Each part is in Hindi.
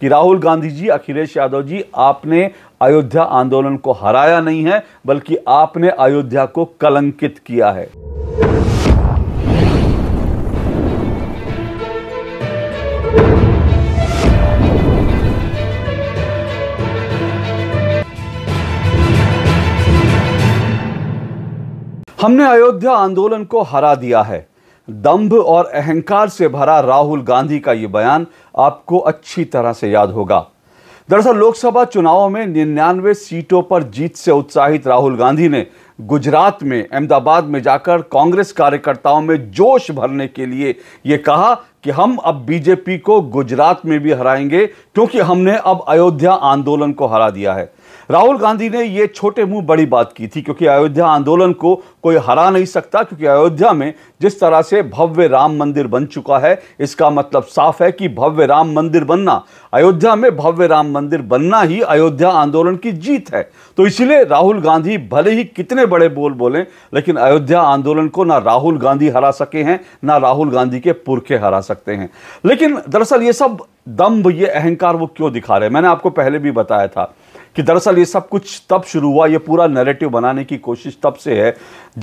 कि राहुल गांधी जी अखिलेश यादव जी आपने अयोध्या आंदोलन को हराया नहीं है बल्कि आपने अयोध्या को कलंकित किया है हमने अयोध्या आंदोलन को हरा दिया है दंभ और अहंकार से भरा राहुल गांधी का ये बयान आपको अच्छी तरह से याद होगा दरअसल लोकसभा चुनाव में निन्यानवे सीटों पर जीत से उत्साहित राहुल गांधी ने गुजरात में अहमदाबाद में जाकर कांग्रेस कार्यकर्ताओं में जोश भरने के लिए ये कहा कि हम अब बीजेपी को गुजरात में भी हराएंगे क्योंकि हमने अब अयोध्या आंदोलन को हरा दिया है राहुल गांधी ने यह छोटे मुंह बड़ी बात की थी क्योंकि अयोध्या आंदोलन को कोई हरा नहीं सकता क्योंकि अयोध्या में जिस तरह से भव्य राम मंदिर बन चुका है इसका मतलब साफ है कि भव्य राम मंदिर बनना अयोध्या में भव्य राम मंदिर बनना ही अयोध्या आंदोलन की जीत है तो इसलिए राहुल गांधी भले ही कितने बड़े बोल बोलें लेकिन अयोध्या आंदोलन को ना राहुल गांधी हरा सके हैं ना राहुल गांधी के पुरखे हरा सके सकते हैं लेकिन दरअसल ये सब दम्भ ये अहंकार वो क्यों दिखा रहे हैं मैंने आपको पहले भी बताया था कि दरअसल ये सब कुछ तब शुरू हुआ ये पूरा नैरेटिव बनाने की कोशिश तब से है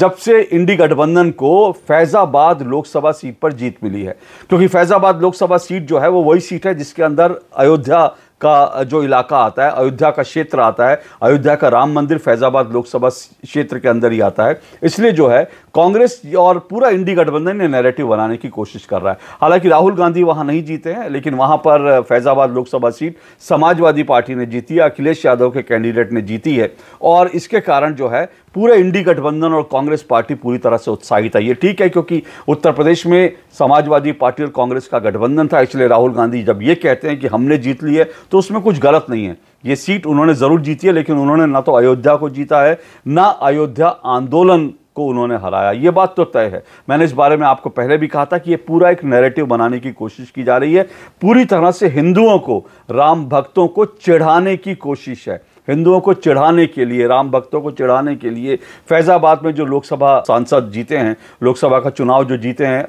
जब से इंडी गठबंधन को फैज़ाबाद लोकसभा सीट पर जीत मिली है क्योंकि फैज़ाबाद लोकसभा सीट जो है वो वही सीट है जिसके अंदर अयोध्या का जो इलाका आता है अयोध्या का क्षेत्र आता है अयोध्या का राम मंदिर फैज़ाबाद लोकसभा क्षेत्र के अंदर ही आता है इसलिए जो है कांग्रेस और पूरा इंडी गठबंधन ने नैरेटिव बनाने की कोशिश कर रहा है हालांकि राहुल गांधी वहां नहीं जीते हैं लेकिन वहां पर फैजाबाद लोकसभा सीट समाजवादी पार्टी ने जीती है अखिलेश यादव के कैंडिडेट ने जीती है और इसके कारण जो है पूरे इंडी गठबंधन और कांग्रेस पार्टी पूरी तरह से उत्साहित है ये ठीक है क्योंकि उत्तर प्रदेश में समाजवादी पार्टी और कांग्रेस का गठबंधन था इसलिए राहुल गांधी जब ये कहते हैं कि हमने जीत ली है तो उसमें कुछ गलत नहीं है ये सीट उन्होंने ज़रूर जीती है लेकिन उन्होंने ना तो अयोध्या को जीता है ना अयोध्या आंदोलन को उन्होंने हराया ये बात तो तय है मैंने इस बारे में आपको पहले भी कहा था कि ये पूरा एक नैरेटिव बनाने की कोशिश की जा रही है पूरी तरह से हिंदुओं को राम भक्तों को चढ़ाने की कोशिश है हिंदुओं को चिढ़ाने के लिए राम भक्तों को चिढ़ाने के लिए फैज़ाबाद में जो लोकसभा सांसद जीते हैं लोकसभा का चुनाव जो जीते हैं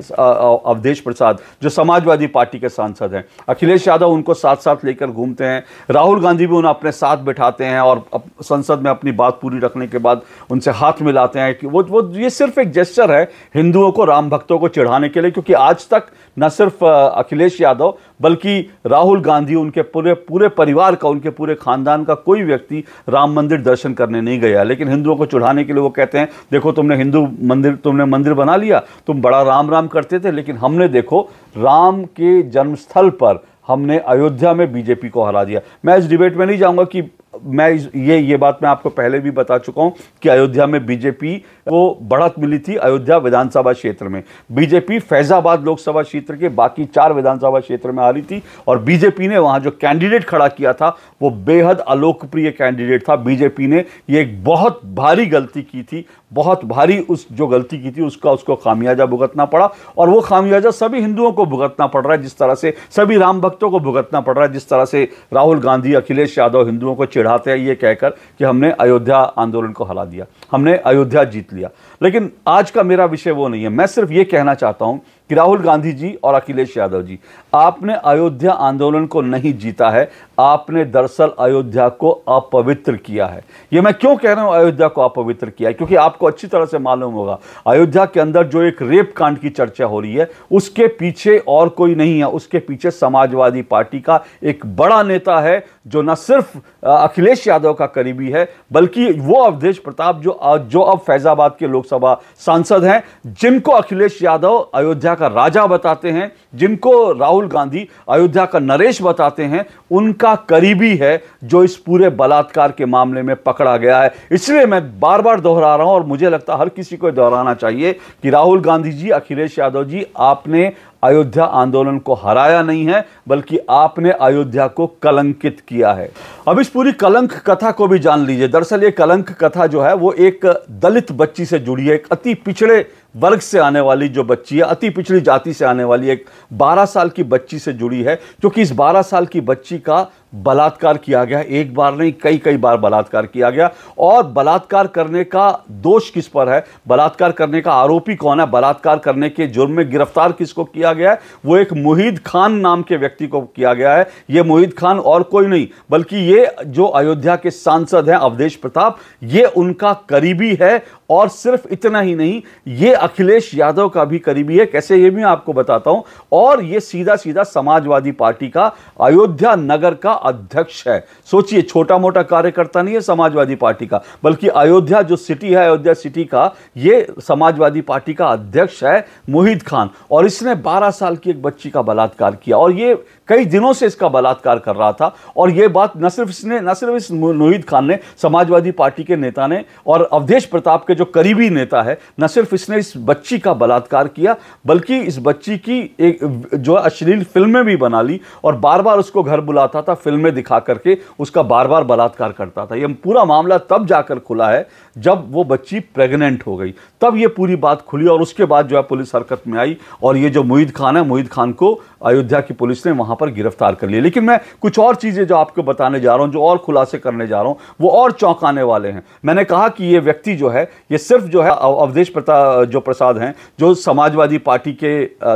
अवधेश प्रसाद जो समाजवादी पार्टी के सांसद हैं अखिलेश यादव उनको साथ साथ लेकर घूमते हैं राहुल गांधी भी उन्हें अपने साथ बैठाते हैं और संसद में अपनी बात पूरी रखने के बाद उनसे हाथ मिलाते हैं कि वो वो ये सिर्फ एक जेस्चर है हिंदुओं को राम भक्तों को चिढ़ाने के लिए क्योंकि आज तक न सिर्फ अखिलेश यादव बल्कि राहुल गांधी उनके पूरे पूरे परिवार का उनके पूरे खानदान का कोई व्यक्ति राम मंदिर दर्शन करने नहीं गया लेकिन हिंदुओं को चढ़ाने के लिए वो कहते हैं देखो तुमने हिंदू मंदिर तुमने मंदिर बना लिया तुम बड़ा राम राम करते थे लेकिन हमने देखो राम के जन्मस्थल पर हमने अयोध्या में बीजेपी को हरा दिया मैं इस डिबेट में नहीं जाऊंगा कि मैं ये ये बात मैं आपको पहले भी बता चुका हूं कि अयोध्या में बीजेपी को बढ़त मिली थी अयोध्या विधानसभा क्षेत्र में बीजेपी फैज़ाबाद लोकसभा क्षेत्र के बाकी चार विधानसभा क्षेत्र में आ रही थी और बीजेपी ने वहां जो कैंडिडेट खड़ा किया था वो बेहद अलोकप्रिय कैंडिडेट था बीजेपी ने ये एक बहुत भारी गलती की थी बहुत भारी उस जो गलती की थी उसका उसको खामियाजा भुगतना पड़ा और वो खामियाजा सभी हिंदुओं को भुगतना पड़ रहा है जिस तरह से सभी राम भक्तों को भुगतना पड़ रहा है जिस तरह से राहुल गांधी अखिलेश यादव हिंदुओं को चिढ़ाते हैं ये कहकर कि हमने अयोध्या आंदोलन को हरा दिया हमने अयोध्या जीत लिया लेकिन आज का मेरा विषय वो नहीं है मैं सिर्फ ये कहना चाहता हूँ कि राहुल गांधी जी और अखिलेश यादव जी आपने अयोध्या आंदोलन को नहीं जीता है आपने दरअसल अयोध्या को अपवित्र किया है ये मैं क्यों कह रहा हूँ अयोध्या को अपवित्र किया है क्योंकि आपको अच्छी तरह से मालूम होगा अयोध्या के अंदर जो एक रेप कांड की चर्चा हो रही है उसके पीछे और कोई नहीं है उसके पीछे समाजवादी पार्टी का एक बड़ा नेता है जो न सिर्फ अखिलेश यादव का करीबी है बल्कि वो अवधेश प्रताप जो जो अब फैज़ाबाद के लोकसभा सांसद हैं जिनको अखिलेश यादव अयोध्या का राजा बताते हैं जिनको राहुल गांधी अयोध्या का नरेश बताते हैं उनका करीबी है जो इस पूरे बलात्कार के मामले में पकड़ा गया है इसलिए मैं बार बार दोहरा रहा हूं और मुझे लगता है हर किसी को दोहराना चाहिए कि राहुल गांधी जी अखिलेश यादव जी आपने अयोध्या आंदोलन को हराया नहीं है बल्कि आपने अयोध्या को कलंकित किया है अब इस पूरी कलंक कथा को भी जान लीजिए दरअसल ये कलंक कथा जो है वो एक दलित बच्ची से जुड़ी है एक अति पिछड़े वर्ग से आने वाली जो बच्ची है अति पिछड़ी जाति से आने वाली एक 12 साल की बच्ची से जुड़ी है क्योंकि इस 12 साल की बच्ची का बलात्कार किया गया एक बार नहीं कई कई बार बलात्कार किया गया और बलात्कार करने का दोष किस पर है बलात्कार करने का आरोपी कौन है बलात्कार करने के जुर्म में गिरफ्तार किसको किया गया है वो एक मुहिद खान नाम के व्यक्ति को किया गया है ये मुहिद खान और कोई नहीं बल्कि ये जो अयोध्या के सांसद हैं अवधेश प्रताप ये उनका करीबी है और सिर्फ इतना ही नहीं ये अखिलेश यादव का भी करीबी है कैसे ये भी मैं आपको बताता हूं और ये सीधा सीधा समाजवादी पार्टी का अयोध्या नगर का अध्यक्ष है सोचिए छोटा मोटा कार्यकर्ता नहीं है समाजवादी पार्टी का बल्कि अयोध्या जो सिटी है अयोध्या सिटी का ये समाजवादी पार्टी का अध्यक्ष है मोहित खान और इसने बारह साल की एक बच्ची का बलात्कार किया और ये कई दिनों से इसका बलात्कार कर रहा था और ये बात न सिर्फ इसने न सिर्फ इस नोहित खान ने समाजवादी पार्टी के नेता ने और अवधेश प्रताप के जो करीबी नेता है न सिर्फ इसने इस बच्ची का बलात्कार किया बल्कि इस बच्ची की एक जो अश्लील फिल्में भी बना ली और बार बार उसको घर बुलाता था फिल्में दिखा करके उसका बार बार बलात्कार करता था यह पूरा मामला तब जाकर खुला है जब वो बच्ची प्रेग्नेंट हो गई तब ये पूरी बात खुली और उसके बाद जो है पुलिस हरकत में आई और ये जो मुहिद खान है मुहिद खान को अयोध्या की पुलिस ने वहाँ पर गिरफ्तार कर लिया लेकिन मैं कुछ और चीज़ें जो आपको बताने जा रहा हूँ जो और खुलासे करने जा रहा हूँ वो और चौंकाने वाले हैं मैंने कहा कि ये व्यक्ति जो है ये सिर्फ जो है अवधेश प्रता जो प्रसाद हैं जो समाजवादी पार्टी के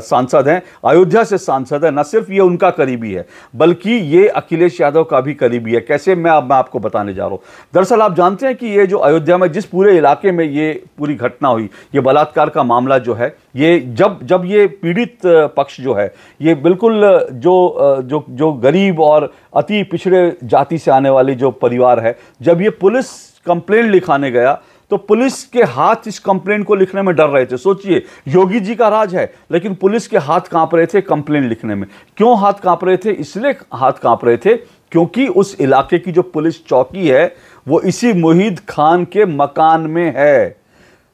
सांसद हैं अयोध्या से सांसद है न सिर्फ ये उनका करीबी है बल्कि ये अखिलेश यादव का भी करीबी है कैसे मैं अब मैं आपको बताने जा रहा हूँ दरअसल आप जानते हैं कि ये जो अयोध्या में जिस पूरे इलाके में ये पूरी घटना हुई ये बलात्कार का मामला जो है ये जब जब ये पीड़ित पक्ष जो है ये बिल्कुल जो जो जो गरीब और अति पिछड़े जाति से आने वाले जो परिवार है जब ये पुलिस कंप्लेंट लिखाने गया तो पुलिस के हाथ इस कंप्लेंट को लिखने में डर रहे थे सोचिए योगी जी का राज है लेकिन पुलिस के हाथ कांप रहे थे कंप्लेंट लिखने में क्यों हाथ कांप रहे थे इसलिए हाथ कांप रहे थे क्योंकि उस इलाके की जो पुलिस चौकी है वो इसी मुहिद खान के मकान में है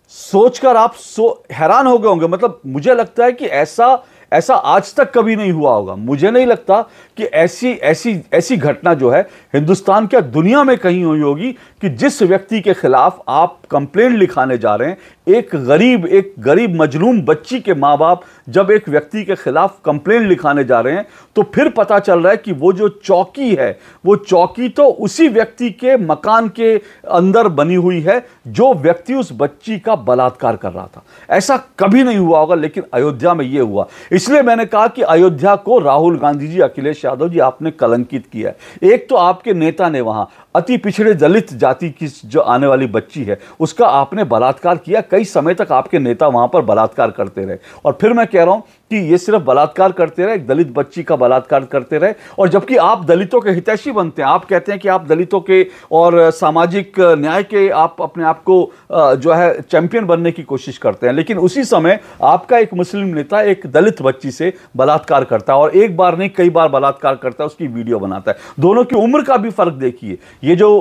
सोचकर आप सो हैरान हो गए होंगे मतलब मुझे लगता है कि ऐसा ऐसा आज तक कभी नहीं हुआ होगा मुझे नहीं लगता कि ऐसी ऐसी ऐसी घटना जो है हिंदुस्तान क्या दुनिया में कहीं हुई होगी कि जिस व्यक्ति के खिलाफ आप कंप्लेंट लिखाने जा रहे हैं एक गरीब एक गरीब मजलूम बच्ची के माँ बाप जब एक व्यक्ति के खिलाफ कंप्लेंट लिखाने जा रहे हैं तो फिर पता चल रहा है कि वो जो चौकी है वो चौकी तो उसी व्यक्ति के मकान के अंदर बनी हुई है जो व्यक्ति उस बच्ची का बलात्कार कर रहा था ऐसा कभी नहीं हुआ होगा लेकिन अयोध्या में यह हुआ इसलिए मैंने कहा कि अयोध्या को राहुल गांधी जी अखिलेश यादव जी आपने कलंकित किया है एक तो आपके नेता ने वहां अति पिछड़े दलित जाति की जो आने वाली बच्ची है उसका आपने बलात्कार किया कई समय तक आपके नेता वहां पर बलात्कार करते रहे और फिर मैं कह रहा हूं कि ये सिर्फ बलात्कार करते रहे एक दलित बच्ची का बलात्कार करते रहे और जबकि आप दलितों के हितैषी बनते हैं आप कहते हैं कि आप दलितों के और सामाजिक न्याय के आप अपने आप को जो है चैंपियन बनने की कोशिश करते हैं लेकिन उसी समय आपका एक मुस्लिम नेता एक दलित बच्ची से बलात्कार करता है और एक बार नहीं कई बार बलात्कार करता है उसकी वीडियो बनाता है दोनों की उम्र का भी फ़र्क देखिए ये जो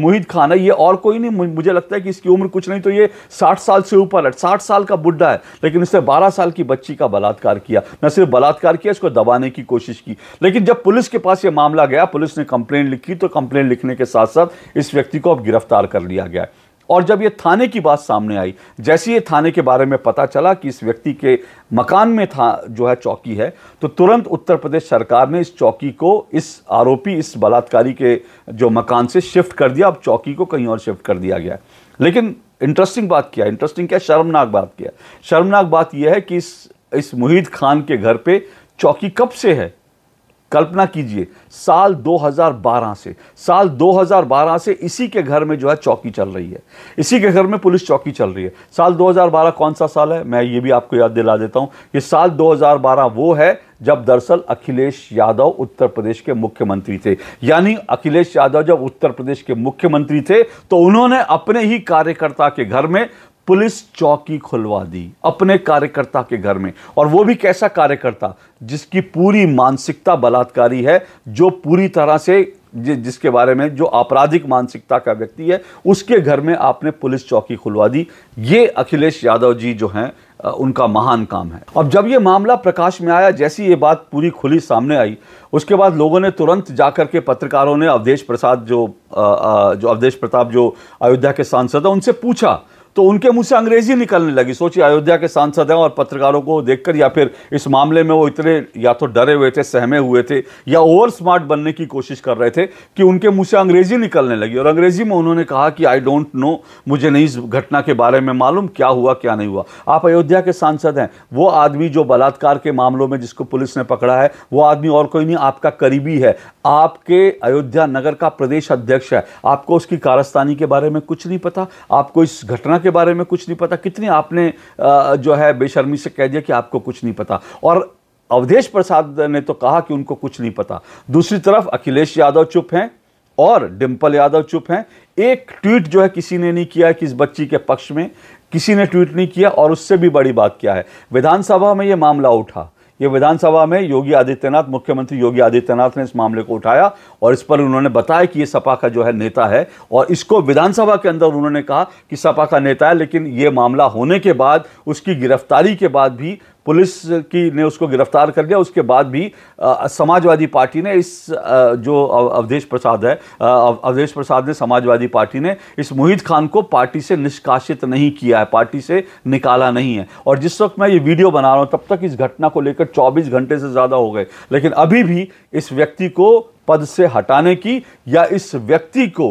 मोहित खान है ये और कोई नहीं मुझे लगता है कि इसकी उम्र कुछ नहीं तो ये साठ साल से ऊपर है साठ साल का बुढ़ा है लेकिन इससे बारह साल की बच्ची का बलात्कार किया न सिर्फ बलात्कार किया इसको दबाने की कोशिश की लेकिन जब पुलिस के पास ये मामला गया पुलिस ने कंप्लेंट लिखी तो कंप्लेंट लिखने के साथ साथ इस व्यक्ति को अब गिरफ्तार कर लिया गया और जब ये थाने की बात सामने आई जैसे ये थाने के बारे में पता चला कि इस व्यक्ति के मकान में था जो है चौकी है तो तुरंत उत्तर प्रदेश सरकार ने इस चौकी को इस आरोपी इस बलात्कारी के जो मकान से शिफ्ट कर दिया अब चौकी को कहीं और शिफ्ट कर दिया गया लेकिन इंटरेस्टिंग बात क्या इंटरेस्टिंग क्या शर्मनाक बात क्या शर्मनाक बात यह है कि इस इस मुहित खान के घर पे चौकी कब से है कल्पना कीजिए साल 2012 से साल 2012 से इसी के घर में जो है चौकी चल रही है इसी के घर में पुलिस चौकी चल रही है साल 2012 कौन सा साल है मैं ये भी आपको याद दिला देता हूं कि साल 2012 वो है जब दरअसल अखिलेश यादव उत्तर प्रदेश के मुख्यमंत्री थे यानी अखिलेश यादव जब उत्तर प्रदेश के मुख्यमंत्री थे तो उन्होंने अपने ही कार्यकर्ता के घर में पुलिस चौकी खुलवा दी अपने कार्यकर्ता के घर में और वो भी कैसा कार्यकर्ता जिसकी पूरी मानसिकता बलात्कारी है जो पूरी तरह से जिसके बारे में जो आपराधिक मानसिकता का व्यक्ति है उसके घर में आपने पुलिस चौकी खुलवा दी ये अखिलेश यादव जी जो हैं उनका महान काम है अब जब ये मामला प्रकाश में आया जैसी ये बात पूरी खुली सामने आई उसके बाद लोगों ने तुरंत जाकर के पत्रकारों ने अवधेश प्रसाद जो जो अवधेश प्रताप जो अयोध्या के सांसद हैं उनसे पूछा तो उनके मुंह से अंग्रेजी निकलने लगी सोचिए अयोध्या के सांसद हैं और पत्रकारों को देखकर या फिर इस मामले में वो इतने या तो डरे हुए थे सहमे हुए थे या ओवर स्मार्ट बनने की कोशिश कर रहे थे कि उनके मुंह से अंग्रेजी निकलने लगी और अंग्रेजी में उन्होंने कहा कि आई डोंट नो मुझे नहीं इस घटना के बारे में मालूम क्या हुआ क्या नहीं हुआ आप अयोध्या के सांसद हैं वो आदमी जो बलात्कार के मामलों में जिसको पुलिस ने पकड़ा है वो आदमी और कोई नहीं आपका करीबी है आपके अयोध्या नगर का प्रदेश अध्यक्ष है आपको उसकी कारस्तानी के बारे में कुछ नहीं पता आपको इस घटना के बारे में कुछ नहीं पता कितनी आपने जो है बेशर्मी से कह दिया कि आपको कुछ नहीं पता और अवधेश प्रसाद ने तो कहा कि उनको कुछ नहीं पता दूसरी तरफ अखिलेश यादव चुप हैं और डिम्पल यादव चुप हैं एक ट्वीट जो है किसी ने नहीं किया है कि इस बच्ची के पक्ष में किसी ने ट्वीट नहीं किया और उससे भी बड़ी बात क्या है विधानसभा में ये मामला उठा ये विधानसभा में योगी आदित्यनाथ मुख्यमंत्री योगी आदित्यनाथ ने इस मामले को उठाया और इस पर उन्होंने बताया कि ये सपा का जो है नेता है और इसको विधानसभा के अंदर उन्होंने कहा कि सपा का नेता है लेकिन ये मामला होने के बाद उसकी गिरफ्तारी के बाद भी पुलिस की ने उसको गिरफ्तार कर लिया उसके बाद भी आ, समाजवादी पार्टी ने इस आ, जो अवधेश प्रसाद है अवधेश प्रसाद ने समाजवादी पार्टी ने इस मुहित खान को पार्टी से निष्कासित नहीं किया है पार्टी से निकाला नहीं है और जिस वक्त मैं ये वीडियो बना रहा हूँ तब तक इस घटना को लेकर चौबीस घंटे से ज़्यादा हो गए लेकिन अभी भी इस व्यक्ति को पद से हटाने की या इस व्यक्ति को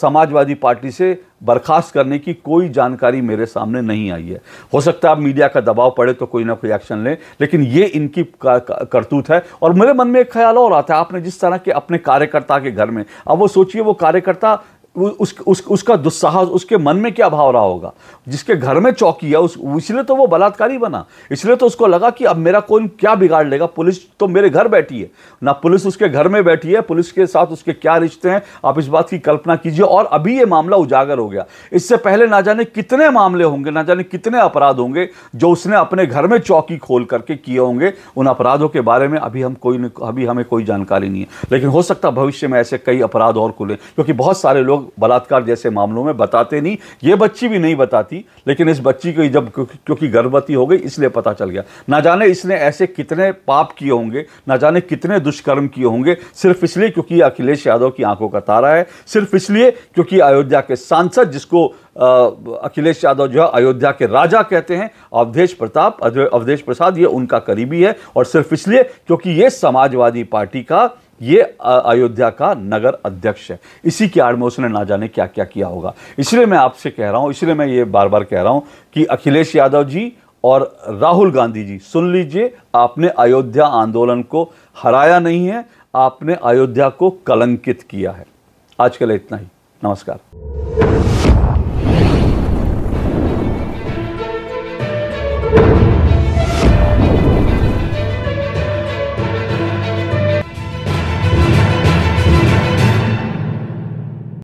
समाजवादी पार्टी से बर्खास्त करने की कोई जानकारी मेरे सामने नहीं आई है हो सकता है मीडिया का दबाव पड़े तो कोई ना कोई एक्शन लें लेकिन ये इनकी करतूत है और मेरे मन में एक ख्याल और आता है आपने जिस तरह के अपने कार्यकर्ता के घर में अब वो सोचिए वो कार्यकर्ता उस, उस उसका दुस्साहस उसके मन में क्या भाव रहा होगा जिसके घर में चौकी है उस इसलिए तो वो बलात्कारी बना इसलिए तो उसको लगा कि अब मेरा कौन क्या बिगाड़ लेगा पुलिस तो मेरे घर बैठी है ना पुलिस उसके घर में बैठी है पुलिस के साथ उसके क्या रिश्ते हैं आप इस बात की कल्पना कीजिए और अभी ये मामला उजागर हो गया इससे पहले ना जाने कितने मामले होंगे ना जाने कितने अपराध होंगे जो उसने अपने घर में चौकी खोल करके किए होंगे उन अपराधों के बारे में अभी हम कोई अभी हमें कोई जानकारी नहीं है लेकिन हो सकता भविष्य में ऐसे कई अपराध और खुले क्योंकि बहुत सारे लोग लोग बलात्कार जैसे मामलों में बताते नहीं ये बच्ची भी नहीं बताती लेकिन इस बच्ची को जब क्योंकि गर्भवती हो गई इसलिए पता चल गया ना जाने इसने ऐसे कितने पाप किए होंगे ना जाने कितने दुष्कर्म किए होंगे सिर्फ इसलिए क्योंकि अखिलेश यादव की आंखों का तारा है सिर्फ इसलिए क्योंकि अयोध्या के सांसद जिसको अखिलेश यादव जो है अयोध्या के राजा कहते हैं अवधेश प्रताप अवधेश प्रसाद ये उनका करीबी है और सिर्फ इसलिए क्योंकि ये समाजवादी पार्टी का ये अयोध्या का नगर अध्यक्ष है इसी की आड़ में उसने ना जाने क्या क्या किया होगा इसलिए मैं आपसे कह रहा हूँ इसलिए मैं ये बार बार कह रहा हूँ कि अखिलेश यादव जी और राहुल गांधी जी सुन लीजिए आपने अयोध्या आंदोलन को हराया नहीं है आपने अयोध्या को कलंकित किया है आज के लिए इतना ही नमस्कार